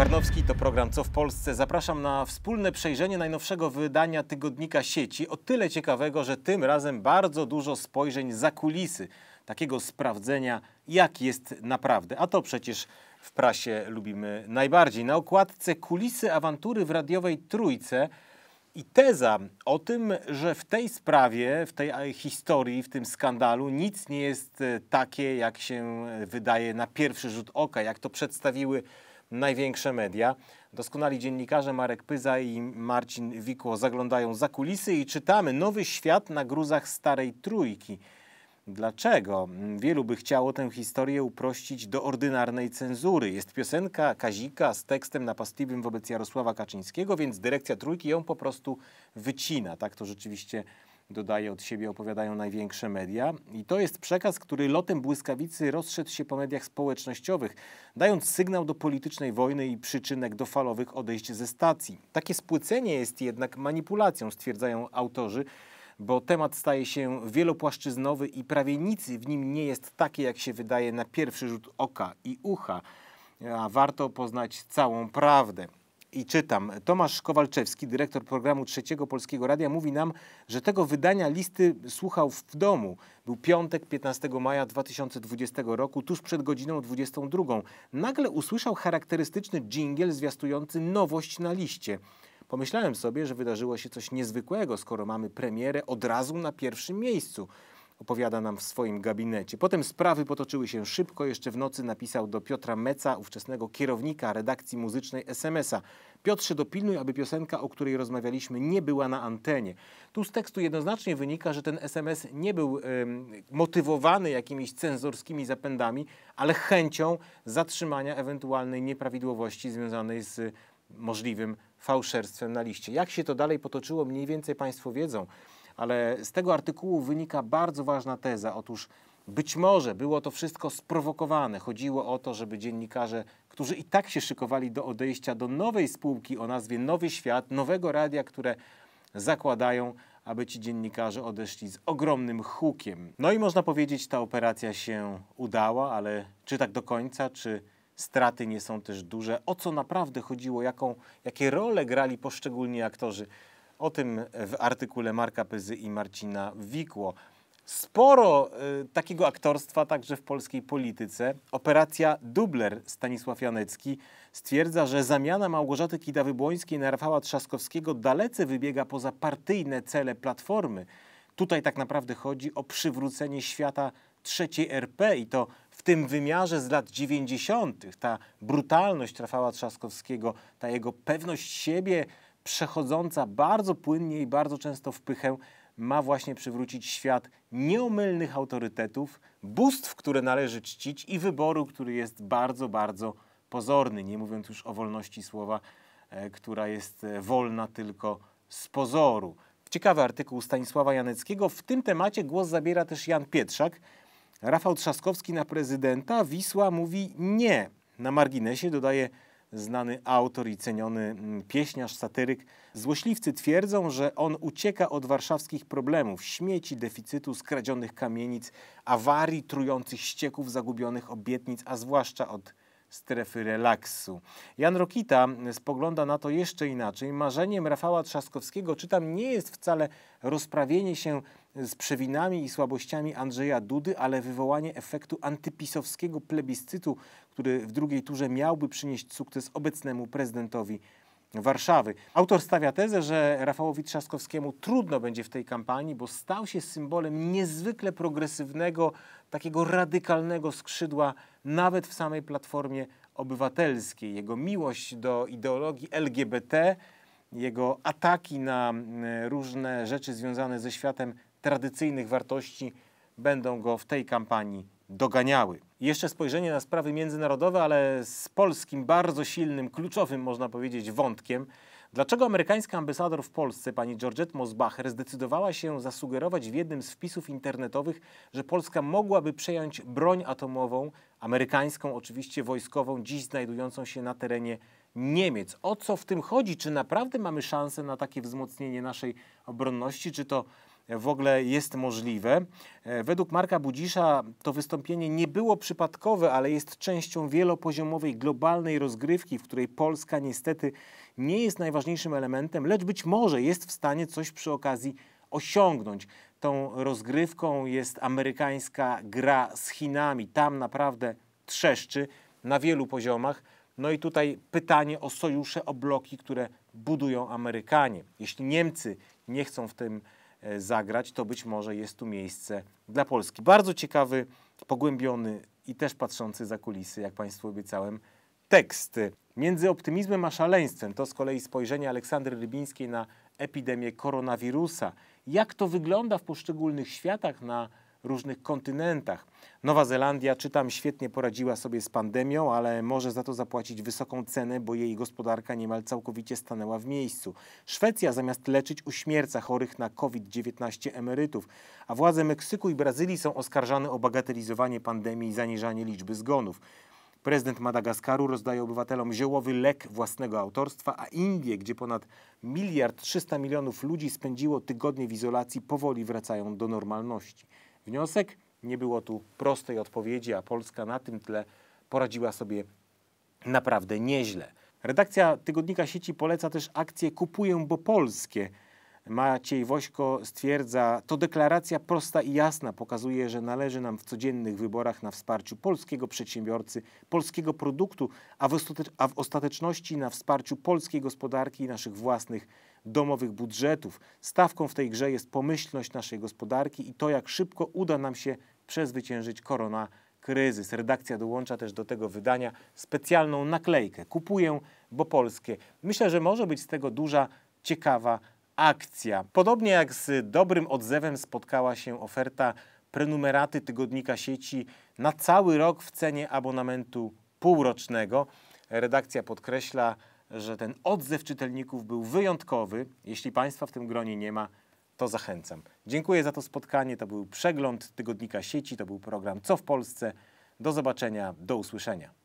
Karnowski, to program Co w Polsce. Zapraszam na wspólne przejrzenie najnowszego wydania tygodnika sieci. O tyle ciekawego, że tym razem bardzo dużo spojrzeń za kulisy, takiego sprawdzenia, jak jest naprawdę. A to przecież w prasie lubimy najbardziej. Na okładce kulisy awantury w radiowej Trójce i teza o tym, że w tej sprawie, w tej e, historii, w tym skandalu nic nie jest e, takie, jak się wydaje na pierwszy rzut oka, jak to przedstawiły największe media. Doskonali dziennikarze Marek Pyza i Marcin Wikło zaglądają za kulisy i czytamy Nowy Świat na gruzach Starej Trójki. Dlaczego? Wielu by chciało tę historię uprościć do ordynarnej cenzury. Jest piosenka Kazika z tekstem napastliwym wobec Jarosława Kaczyńskiego, więc dyrekcja Trójki ją po prostu wycina. Tak to rzeczywiście dodaje od siebie, opowiadają największe media. I to jest przekaz, który lotem błyskawicy rozszedł się po mediach społecznościowych, dając sygnał do politycznej wojny i przyczynek do falowych odejść ze stacji. Takie spłycenie jest jednak manipulacją, stwierdzają autorzy, bo temat staje się wielopłaszczyznowy i prawie nic w nim nie jest takie, jak się wydaje na pierwszy rzut oka i ucha. A warto poznać całą prawdę i czytam. Tomasz Kowalczewski, dyrektor programu Trzeciego Polskiego Radia, mówi nam, że tego wydania listy słuchał w domu. Był piątek, 15 maja 2020 roku, tuż przed godziną 22. Nagle usłyszał charakterystyczny dżingiel zwiastujący nowość na liście. Pomyślałem sobie, że wydarzyło się coś niezwykłego, skoro mamy premierę od razu na pierwszym miejscu opowiada nam w swoim gabinecie. Potem sprawy potoczyły się szybko. Jeszcze w nocy napisał do Piotra Meca, ówczesnego kierownika redakcji muzycznej SMS-a. Piotrze, dopilnuj, aby piosenka, o której rozmawialiśmy, nie była na antenie. Tu z tekstu jednoznacznie wynika, że ten SMS nie był y, motywowany jakimiś cenzorskimi zapędami, ale chęcią zatrzymania ewentualnej nieprawidłowości związanej z możliwym fałszerstwem na liście. Jak się to dalej potoczyło, mniej więcej Państwo wiedzą ale z tego artykułu wynika bardzo ważna teza. Otóż być może było to wszystko sprowokowane. Chodziło o to, żeby dziennikarze, którzy i tak się szykowali do odejścia do nowej spółki o nazwie Nowy Świat, nowego radia, które zakładają, aby ci dziennikarze odeszli z ogromnym hukiem. No i można powiedzieć, ta operacja się udała, ale czy tak do końca, czy straty nie są też duże? O co naprawdę chodziło? Jaką, jakie role grali poszczególni aktorzy? O tym w artykule Marka Pyzy i Marcina Wikło. Sporo y, takiego aktorstwa także w polskiej polityce. Operacja Dubler Stanisław Janecki stwierdza, że zamiana Małgorzaty Kidawy-Błońskiej na Rafała Trzaskowskiego dalece wybiega poza partyjne cele Platformy. Tutaj tak naprawdę chodzi o przywrócenie świata trzeciej RP i to w tym wymiarze z lat 90. Ta brutalność Rafała Trzaskowskiego, ta jego pewność siebie, przechodząca bardzo płynnie i bardzo często w pychę, ma właśnie przywrócić świat nieomylnych autorytetów, bóstw, które należy czcić i wyboru, który jest bardzo, bardzo pozorny, nie mówiąc już o wolności słowa, e, która jest e, wolna tylko z pozoru. Ciekawy artykuł Stanisława Janeckiego. W tym temacie głos zabiera też Jan Pietrzak. Rafał Trzaskowski na prezydenta, Wisła mówi nie. Na marginesie dodaje znany autor i ceniony mm, pieśniarz, satyryk. Złośliwcy twierdzą, że on ucieka od warszawskich problemów, śmieci, deficytu, skradzionych kamienic, awarii, trujących ścieków, zagubionych obietnic, a zwłaszcza od strefy relaksu. Jan Rokita spogląda na to jeszcze inaczej. Marzeniem Rafała Trzaskowskiego, czytam, nie jest wcale rozprawienie się z przewinami i słabościami Andrzeja Dudy, ale wywołanie efektu antypisowskiego plebiscytu, który w drugiej turze miałby przynieść sukces obecnemu prezydentowi Warszawy. Autor stawia tezę, że Rafałowi Trzaskowskiemu trudno będzie w tej kampanii, bo stał się symbolem niezwykle progresywnego, takiego radykalnego skrzydła nawet w samej Platformie Obywatelskiej. Jego miłość do ideologii LGBT, jego ataki na mm, różne rzeczy związane ze światem tradycyjnych wartości będą go w tej kampanii doganiały. jeszcze spojrzenie na sprawy międzynarodowe, ale z polskim bardzo silnym, kluczowym można powiedzieć wątkiem. Dlaczego amerykańska ambasador w Polsce, pani Georgette Mosbacher, zdecydowała się zasugerować w jednym z wpisów internetowych, że Polska mogłaby przejąć broń atomową, amerykańską oczywiście wojskową, dziś znajdującą się na terenie Niemiec? O co w tym chodzi? Czy naprawdę mamy szansę na takie wzmocnienie naszej obronności? Czy to w ogóle jest możliwe. E, według Marka Budzisza to wystąpienie nie było przypadkowe, ale jest częścią wielopoziomowej globalnej rozgrywki, w której Polska niestety nie jest najważniejszym elementem, lecz być może jest w stanie coś przy okazji osiągnąć. Tą rozgrywką jest amerykańska gra z Chinami. Tam naprawdę trzeszczy na wielu poziomach. No i tutaj pytanie o sojusze, o bloki, które budują Amerykanie. Jeśli Niemcy nie chcą w tym E, zagrać, to być może jest tu miejsce dla Polski. Bardzo ciekawy, pogłębiony i też patrzący za kulisy, jak Państwu obiecałem, tekst. Między optymizmem a szaleństwem to z kolei spojrzenie Aleksandry Rybińskiej na epidemię koronawirusa. Jak to wygląda w poszczególnych światach na różnych kontynentach. Nowa Zelandia, czytam, świetnie poradziła sobie z pandemią, ale może za to zapłacić wysoką cenę, bo jej gospodarka niemal całkowicie stanęła w miejscu. Szwecja zamiast leczyć uśmierca chorych na COVID-19 emerytów, a władze Meksyku i Brazylii są oskarżane o bagatelizowanie pandemii i zaniżanie liczby zgonów. Prezydent Madagaskaru rozdaje obywatelom ziołowy lek własnego autorstwa, a Indie, gdzie ponad miliard 300 milionów ludzi spędziło tygodnie w izolacji, powoli wracają do normalności wniosek. Nie było tu prostej odpowiedzi, a Polska na tym tle poradziła sobie naprawdę nieźle. Redakcja tygodnika sieci poleca też akcję Kupuję, bo polskie. Maciej Wośko stwierdza, to deklaracja prosta i jasna pokazuje, że należy nam w codziennych wyborach na wsparciu polskiego przedsiębiorcy, polskiego produktu, a w, ostateczności na wsparciu polskiej gospodarki i naszych własnych domowych budżetów. Stawką w tej grze jest pomyślność naszej gospodarki i to, jak szybko uda nam się przezwyciężyć korona kryzys. Redakcja dołącza też do tego wydania specjalną naklejkę. Kupuję, bo polskie. Myślę, że może być z tego duża, ciekawa akcja. Podobnie jak z dobrym odzewem spotkała się oferta prenumeraty tygodnika sieci na cały rok w cenie abonamentu półrocznego. Redakcja podkreśla, że ten odzew czytelników był wyjątkowy. Jeśli Państwa w tym gronie nie ma, to zachęcam. Dziękuję za to spotkanie. To był przegląd tygodnika sieci, to był program Co w Polsce. Do zobaczenia, do usłyszenia.